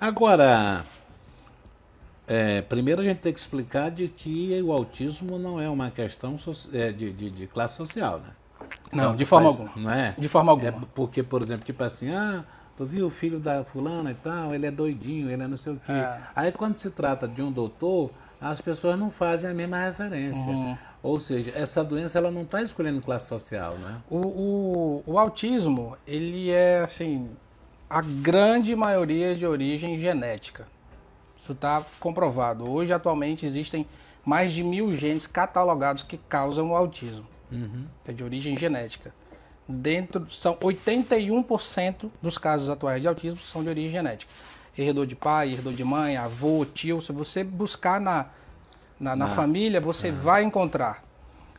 Agora, é, primeiro a gente tem que explicar de que o autismo não é uma questão so é, de, de, de, classe social, né? Não, não de tipo, forma faz, alguma. Não é? De forma é alguma. É porque, por exemplo, tipo assim, ah, tu viu o filho da fulana e tal, ele é doidinho, ele é não sei o quê. É. Aí quando se trata de um doutor, as pessoas não fazem a mesma referência. Uhum. Ou seja, essa doença ela não está escolhendo classe social, né? O, o, o autismo, ele é assim, a grande maioria de origem genética. Isso está comprovado. Hoje, atualmente, existem mais de mil genes catalogados que causam o autismo. Uhum. É de origem genética. Dentro são 81% dos casos atuais de autismo são de origem genética. Herdou de pai, herdou de mãe, avô, tio. Se você buscar na, na, na família, você ah. vai encontrar.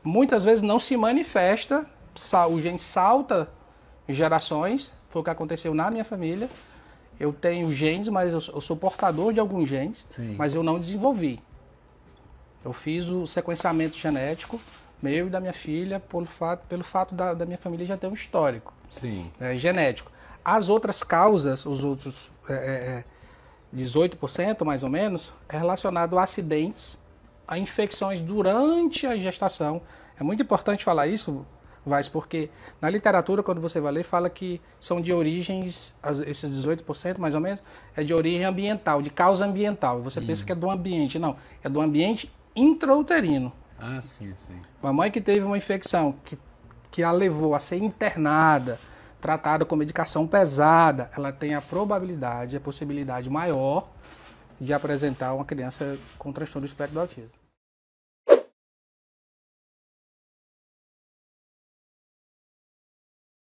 Muitas vezes não se manifesta, o gene salta gerações, foi o que aconteceu na minha família. Eu tenho genes, mas eu, sou portador de alguns genes, Sim. mas eu não desenvolvi. Eu fiz o sequenciamento genético meu e da minha filha pelo fato, pelo fato da, da minha família já ter um histórico Sim. Né, genético. As outras causas, os outros é, é, 18% é, mais ou menos, é relacionado a acidentes, a infecções durante a gestação. É muito importante falar isso, Vais, porque na literatura, quando você vai ler, fala que são de origens, esses 18% mais ou menos, é de origem ambiental, de causa ambiental. Você pensa uhum. que é do ambiente. Não, é do ambiente intrauterino. Ah, sim, sim. Uma mãe que teve uma infecção que, que a levou a ser internada, tratada com medicação pesada, ela tem a probabilidade, a possibilidade maior de apresentar uma criança com transtorno do espectro do autismo.